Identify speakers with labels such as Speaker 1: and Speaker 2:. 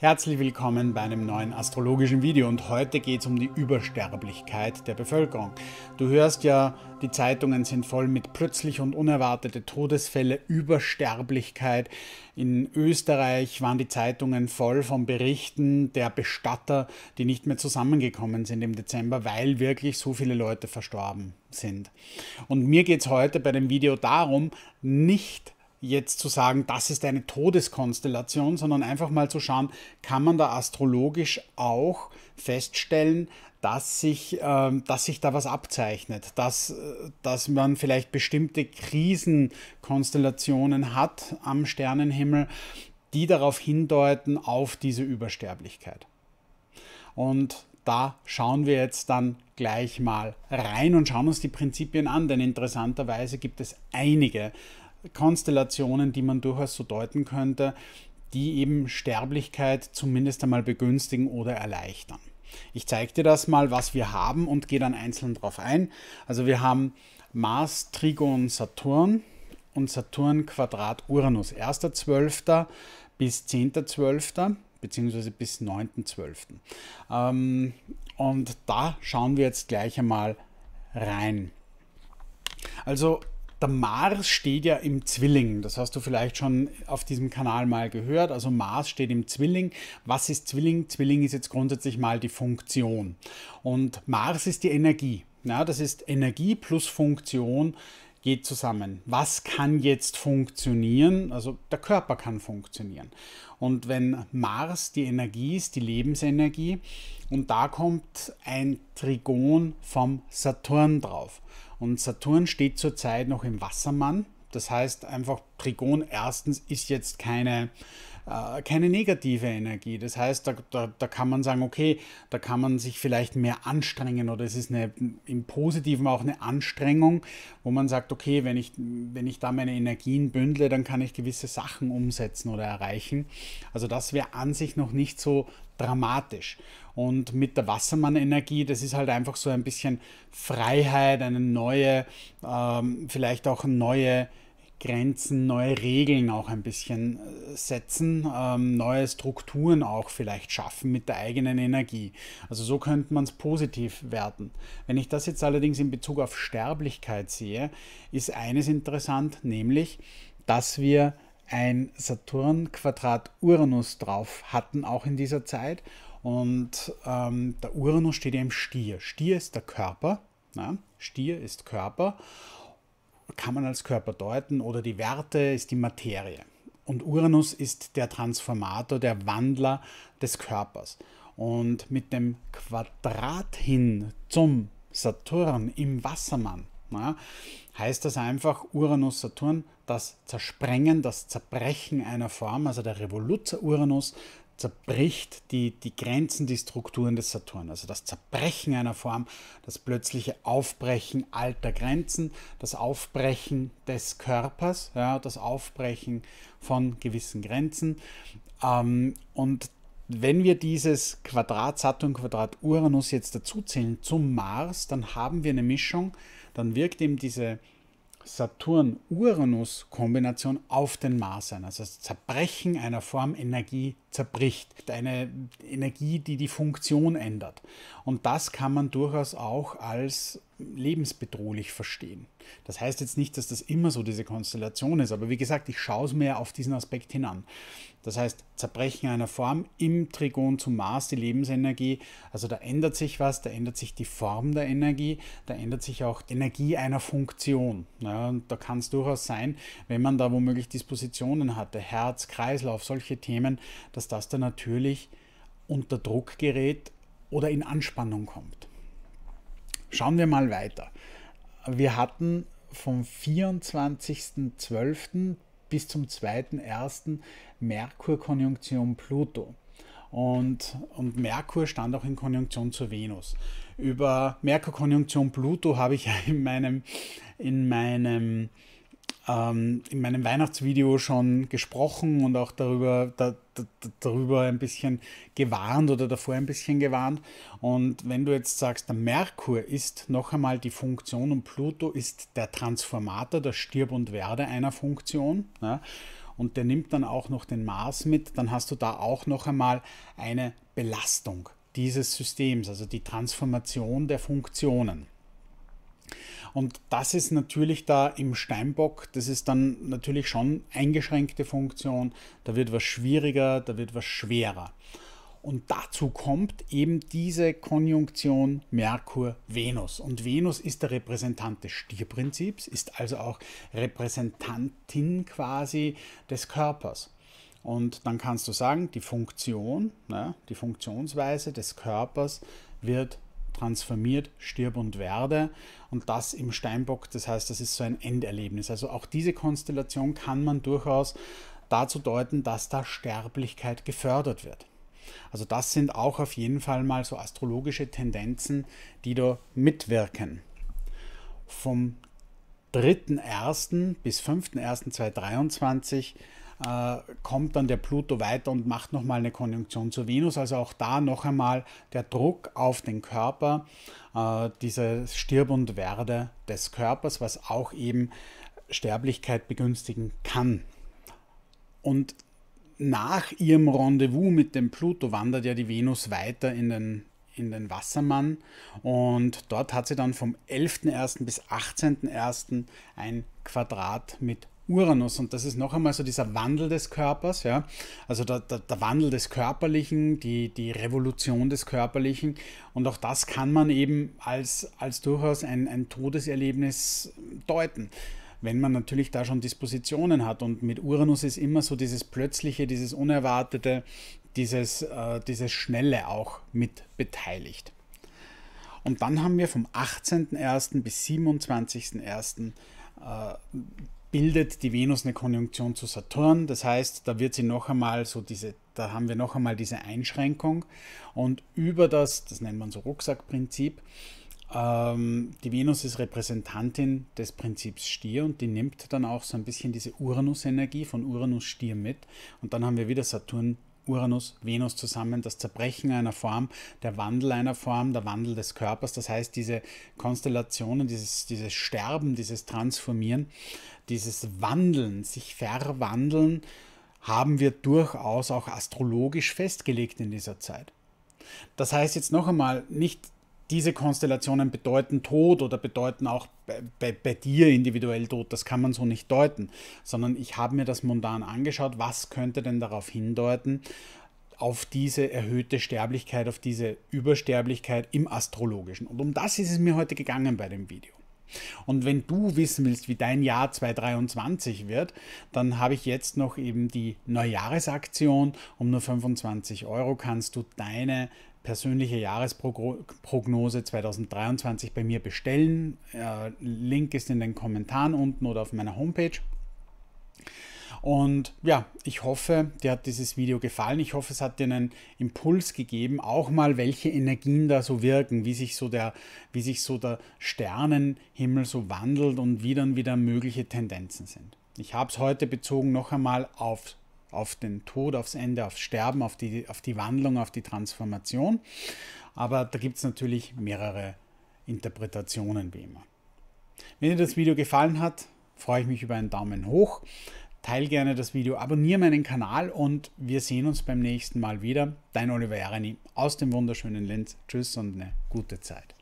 Speaker 1: Herzlich willkommen bei einem neuen astrologischen Video und heute geht es um die Übersterblichkeit der Bevölkerung. Du hörst ja, die Zeitungen sind voll mit plötzlich und unerwartete Todesfälle, Übersterblichkeit. In Österreich waren die Zeitungen voll von Berichten der Bestatter, die nicht mehr zusammengekommen sind im Dezember, weil wirklich so viele Leute verstorben sind. Und mir geht es heute bei dem Video darum, nicht jetzt zu sagen, das ist eine Todeskonstellation, sondern einfach mal zu schauen, kann man da astrologisch auch feststellen, dass sich, äh, dass sich da was abzeichnet, dass, äh, dass man vielleicht bestimmte Krisenkonstellationen hat am Sternenhimmel, die darauf hindeuten auf diese Übersterblichkeit. Und da schauen wir jetzt dann gleich mal rein und schauen uns die Prinzipien an, denn interessanterweise gibt es einige Konstellationen, die man durchaus so deuten könnte, die eben Sterblichkeit zumindest einmal begünstigen oder erleichtern. Ich zeige dir das mal, was wir haben und gehe dann einzeln drauf ein. Also wir haben Mars, Trigon, Saturn und Saturn Quadrat Uranus. 1.12. bis 10.12. bzw. bis 9.12. Ähm, und da schauen wir jetzt gleich einmal rein. Also der Mars steht ja im Zwilling, das hast du vielleicht schon auf diesem Kanal mal gehört. Also Mars steht im Zwilling. Was ist Zwilling? Zwilling ist jetzt grundsätzlich mal die Funktion. Und Mars ist die Energie. Ja, das ist Energie plus Funktion geht zusammen. Was kann jetzt funktionieren? Also der Körper kann funktionieren. Und wenn Mars die Energie ist, die Lebensenergie, und da kommt ein Trigon vom Saturn drauf. Und Saturn steht zurzeit noch im Wassermann. Das heißt einfach, Trigon erstens ist jetzt keine äh, keine negative Energie. Das heißt, da, da, da kann man sagen, okay, da kann man sich vielleicht mehr anstrengen oder es ist eine, im Positiven auch eine Anstrengung, wo man sagt, okay, wenn ich, wenn ich da meine Energien bündle, dann kann ich gewisse Sachen umsetzen oder erreichen. Also das wäre an sich noch nicht so dramatisch. Und mit der Wassermann-Energie, das ist halt einfach so ein bisschen Freiheit, eine neue, ähm, vielleicht auch neue Energie. Grenzen, neue Regeln auch ein bisschen äh, setzen, ähm, neue Strukturen auch vielleicht schaffen mit der eigenen Energie. Also so könnte man es positiv werden. Wenn ich das jetzt allerdings in Bezug auf Sterblichkeit sehe, ist eines interessant, nämlich, dass wir ein Saturn-Quadrat-Uranus drauf hatten, auch in dieser Zeit. Und ähm, der Uranus steht ja im Stier. Stier ist der Körper. Na? Ne? Stier ist Körper kann man als Körper deuten oder die Werte ist die Materie. Und Uranus ist der Transformator, der Wandler des Körpers. Und mit dem Quadrat hin zum Saturn im Wassermann na, heißt das einfach Uranus-Saturn, das Zersprengen, das Zerbrechen einer Form, also der Revoluzzer Uranus, zerbricht die, die Grenzen, die Strukturen des Saturn. Also das Zerbrechen einer Form, das plötzliche Aufbrechen alter Grenzen, das Aufbrechen des Körpers, ja, das Aufbrechen von gewissen Grenzen. Ähm, und wenn wir dieses Quadrat Saturn, Quadrat Uranus jetzt dazuzählen zum Mars, dann haben wir eine Mischung, dann wirkt eben diese Saturn-Uranus-Kombination auf den Mars ein. Also das Zerbrechen einer Form Energie zerbricht, eine Energie, die die Funktion ändert. Und das kann man durchaus auch als lebensbedrohlich verstehen. Das heißt jetzt nicht, dass das immer so diese Konstellation ist, aber wie gesagt, ich schaue es mir auf diesen Aspekt hinan. Das heißt, Zerbrechen einer Form im Trigon zum Mars, die Lebensenergie, also da ändert sich was, da ändert sich die Form der Energie, da ändert sich auch die Energie einer Funktion. Ja, da kann es durchaus sein, wenn man da womöglich Dispositionen hatte, Herz, Kreislauf, solche Themen, dass dass das dann natürlich unter Druck gerät oder in Anspannung kommt. Schauen wir mal weiter. Wir hatten vom 24.12. bis zum 2.1. Merkur-Konjunktion Pluto. Und, und, Merkur stand auch in Konjunktion zu Venus. Über Merkur-Konjunktion Pluto habe ich ja in meinem, in meinem ähm, in meinem Weihnachtsvideo schon gesprochen und auch darüber, da, da, darüber ein bisschen gewarnt oder davor ein bisschen gewarnt. Und wenn du jetzt sagst, der Merkur ist noch einmal die Funktion und Pluto ist der Transformator, der Stirb und Werde einer Funktion. Ja, und der nimmt dann auch noch den Mars mit, dann hast du da auch noch einmal eine Belastung dieses Systems, also die Transformation der Funktionen. Und das ist natürlich da im Steinbock, das ist dann natürlich schon eingeschränkte Funktion, da wird was schwieriger, da wird was schwerer. Und dazu kommt eben diese Konjunktion Merkur-Venus. Und Venus ist der Repräsentant des Stierprinzips, ist also auch Repräsentantin quasi des Körpers. Und dann kannst du sagen, die Funktion, ne, die Funktionsweise des Körpers wird transformiert, stirb und werde und das im Steinbock, das heißt, das ist so ein Enderlebnis. Also auch diese Konstellation kann man durchaus dazu deuten, dass da Sterblichkeit gefördert wird. Also das sind auch auf jeden Fall mal so astrologische Tendenzen, die da mitwirken. Vom 3.1. bis 5.1.2023 äh, kommt dann der Pluto weiter und macht nochmal eine Konjunktion zu Venus. Also auch da noch einmal der Druck auf den Körper, äh, diese Stirb und Werde des Körpers, was auch eben Sterblichkeit begünstigen kann. Und nach ihrem Rendezvous mit dem Pluto wandert ja die Venus weiter in den in den Wassermann und dort hat sie dann vom 11.01. bis 18.01. ein Quadrat mit Uranus. Und das ist noch einmal so dieser Wandel des Körpers, ja. Also der, der, der Wandel des Körperlichen, die, die Revolution des Körperlichen. Und auch das kann man eben als, als durchaus ein, ein Todeserlebnis deuten wenn man natürlich da schon Dispositionen hat. Und mit Uranus ist immer so dieses Plötzliche, dieses Unerwartete, dieses, äh, dieses Schnelle auch mit beteiligt. Und dann haben wir vom 18.01. bis 27.01. Äh, bildet die Venus eine Konjunktion zu Saturn. Das heißt, da wird sie noch einmal so diese, da haben wir noch einmal diese Einschränkung. Und über das, das nennt man so Rucksackprinzip, ähm, die Venus ist Repräsentantin des Prinzips Stier und die nimmt dann auch so ein bisschen diese Uranus-Energie von Uranus-Stier mit. Und dann haben wir wieder Saturn Uranus, Venus zusammen, das Zerbrechen einer Form, der Wandel einer Form, der Wandel des Körpers. Das heißt, diese Konstellationen, dieses, dieses Sterben, dieses Transformieren, dieses Wandeln, sich verwandeln, haben wir durchaus auch astrologisch festgelegt in dieser Zeit. Das heißt jetzt noch einmal, nicht diese Konstellationen bedeuten Tod oder bedeuten auch bei, bei, bei, dir individuell Tod. Das kann man so nicht deuten, sondern ich habe mir das mundan angeschaut. Was könnte denn darauf hindeuten, auf diese erhöhte Sterblichkeit, auf diese Übersterblichkeit im Astrologischen? Und um das ist es mir heute gegangen bei dem Video. Und wenn du wissen willst, wie dein Jahr 2023 wird, dann habe ich jetzt noch eben die Neujahresaktion. Um nur 25 Euro kannst du deine persönliche Jahresprognose 2023 bei mir bestellen. Äh, Link ist in den Kommentaren unten oder auf meiner Homepage. Und ja, ich hoffe, dir hat dieses Video gefallen. Ich hoffe, es hat dir einen Impuls gegeben, auch mal welche Energien da so wirken, wie sich so der, wie sich so der Sternenhimmel so wandelt und wie dann wieder mögliche Tendenzen sind. Ich habe es heute bezogen noch einmal auf auf den Tod, aufs Ende, aufs Sterben, auf die, auf die Wandlung, auf die Transformation. Aber da gibt es natürlich mehrere Interpretationen wie immer. Wenn dir das Video gefallen hat, freue ich mich über einen Daumen hoch teile gerne das Video, abonniere meinen Kanal und wir sehen uns beim nächsten Mal wieder. Dein Oliver Jareni aus dem wunderschönen Linz. Tschüss und eine gute Zeit.